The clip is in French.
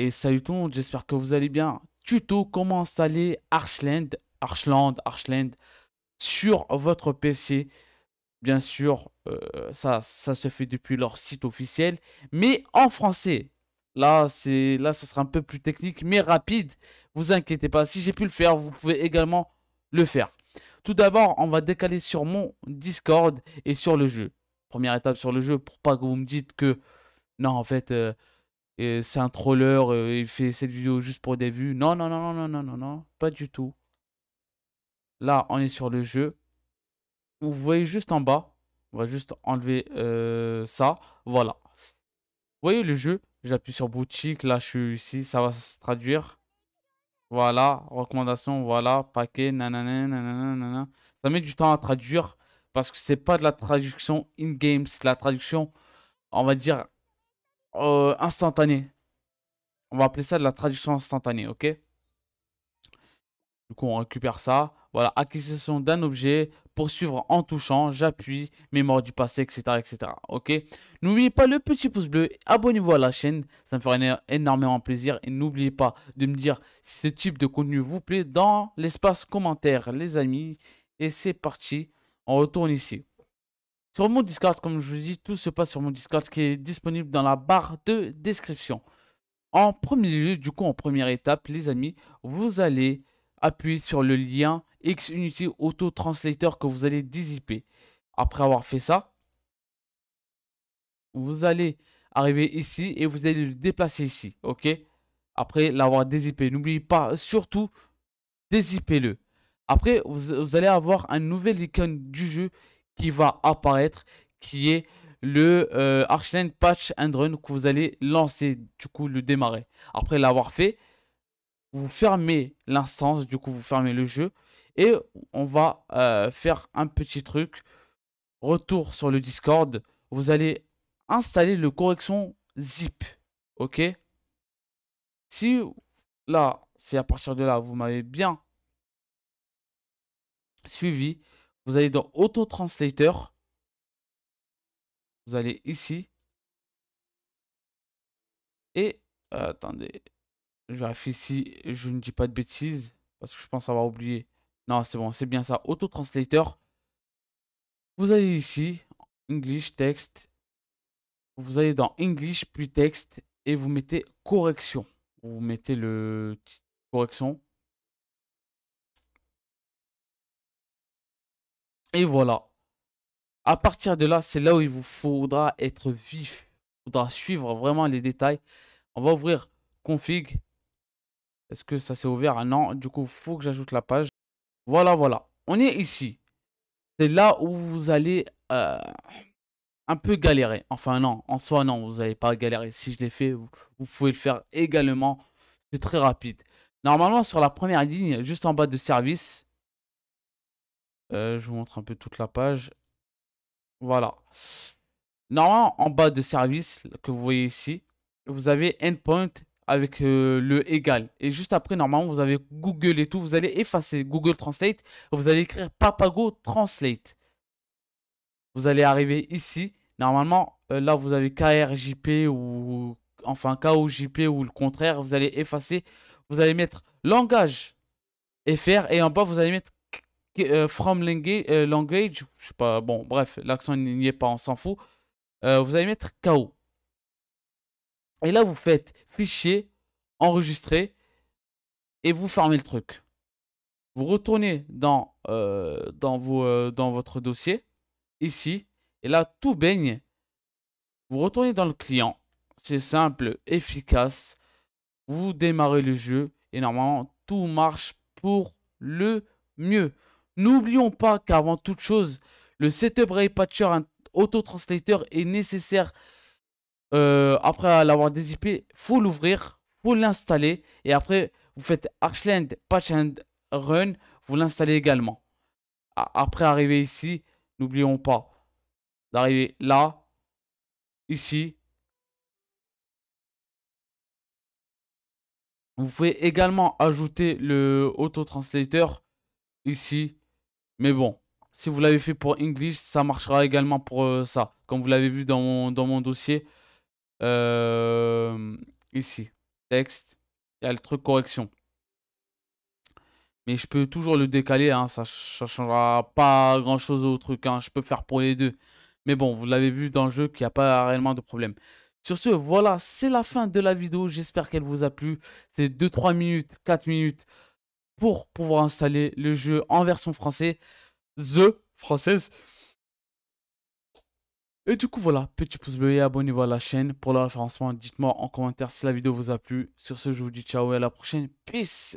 et salut tout le monde, j'espère que vous allez bien. Tuto comment installer Archland, Archland, Archland sur votre PC. Bien sûr, euh, ça, ça se fait depuis leur site officiel, mais en français. Là, c'est là, ça sera un peu plus technique, mais rapide. Vous inquiétez pas. Si j'ai pu le faire, vous pouvez également le faire. Tout d'abord, on va décaler sur mon Discord et sur le jeu. Première étape sur le jeu, pour pas que vous me dites que non, en fait, euh, c'est un troller, euh, il fait cette vidéo juste pour des vues. Non, non, non, non, non, non, non, pas du tout. Là, on est sur le jeu. Vous voyez juste en bas. On va juste enlever euh, ça. Voilà. Vous voyez le jeu J'appuie sur boutique. Là, je suis ici. Ça va se traduire. Voilà. Recommandation. Voilà. Paquet. Nanana, Ça met du temps à traduire. Parce que c'est pas de la traduction in-game. C'est la traduction, on va dire, euh, instantané On va appeler ça de la traduction instantanée, ok Du coup, on récupère ça. Voilà, acquisition d'un objet, poursuivre en touchant, j'appuie, mémoire du passé, etc. etc. ok N'oubliez pas le petit pouce bleu, abonnez-vous à la chaîne, ça me ferait énormément plaisir. Et n'oubliez pas de me dire si ce type de contenu vous plaît dans l'espace commentaire, les amis. Et c'est parti, on retourne ici sur mon Discord. Comme je vous dis, tout se passe sur mon Discord qui est disponible dans la barre de description. En premier lieu, du coup, en première étape, les amis, vous allez appuyer sur le lien XUnity Auto Translator que vous allez dézipper. Après avoir fait ça, vous allez arriver ici et vous allez le déplacer ici, ok Après l'avoir dézippé, n'oubliez pas, surtout, dézippez-le. Après, vous, vous, allez avoir un nouvel icône du jeu qui va apparaître qui est le Archland euh, Archline Patch and Run que vous allez lancer, du coup le démarrer. Après l'avoir fait, vous fermez l'instance, du coup vous fermez le jeu et on va euh, faire un petit truc. Retour sur le Discord, vous allez installer le correction zip, ok Si là, c'est à partir de là, vous m'avez bien suivi, vous allez dans Auto Translator. Vous allez ici. Et euh, attendez, je vérifie si je ne dis pas de bêtises parce que je pense avoir oublié. Non, c'est bon, c'est bien ça. Auto Translator. Vous allez ici, English, texte. Vous allez dans English, puis texte, et vous mettez correction. Vous mettez le correction. Et voilà. À partir de là, c'est là où il vous faudra être vif. Il faudra suivre vraiment les détails. On va ouvrir config. Est-ce que ça s'est ouvert ah Non, du coup, il faut que j'ajoute la page. Voilà, voilà. On est ici. C'est là où vous allez euh, un peu galérer. Enfin non, en soi non, vous n'allez pas galérer. Si je l'ai fait, vous, pouvez le faire également. C'est très rapide. Normalement, sur la première ligne, juste en bas de service, euh, je vous montre un peu toute la page. Voilà. Normalement, en bas de service, que vous voyez ici, vous avez endpoint avec euh, le égal. Et juste après, normalement, vous avez Google et tout. Vous allez effacer Google Translate. Vous allez écrire Papago Translate. Vous allez arriver ici. Normalement, euh, là, vous avez KRJP ou... Enfin, KOJP ou le contraire. Vous allez effacer. Vous allez mettre langage FR. Et en bas, vous allez mettre euh, from euh, Language, je sais pas, bon, bref, l'accent n'y est pas, on s'en fout. Euh, vous allez mettre KO. Et là, vous faites fichier, enregistrer, et vous fermez le truc. Vous retournez dans, dans, vos, dans votre dossier, ici, et là, tout baigne. Vous retournez dans le client. C'est simple, efficace. Vous démarrez le jeu, et normalement, tout marche pour le mieux. N'oublions pas qu'avant toute chose, le setup Ray Patcher auto-translator est nécessaire euh, après l'avoir dézippé. faut l'ouvrir, faut l'installer et après vous faites Archland Patch and Run, vous l'installez également. Après arriver ici, n'oublions pas d'arriver là, ici. Vous pouvez également ajouter le auto-translator ici mais bon, si vous l'avez fait pour English, ça marchera également pour euh, ça. Comme vous l'avez vu dans mon, dans mon dossier. Euh, ici, texte. Il y a le truc correction. Mais je peux toujours le décaler. Hein, ça ne changera pas grand-chose au truc. Hein, je peux faire pour les deux. Mais bon, vous l'avez vu dans le jeu qu'il n'y a pas réellement de problème. Sur ce, voilà, c'est la fin de la vidéo. J'espère qu'elle vous a plu. C'est 2-3 minutes, 4 minutes pour pouvoir installer le jeu en version française The française. Et du coup, voilà, petit pouce bleu et abonnez-vous à la chaîne pour le référencement. Dites-moi en commentaire si la vidéo vous a plu. Sur ce, je vous dis ciao et à la prochaine. Peace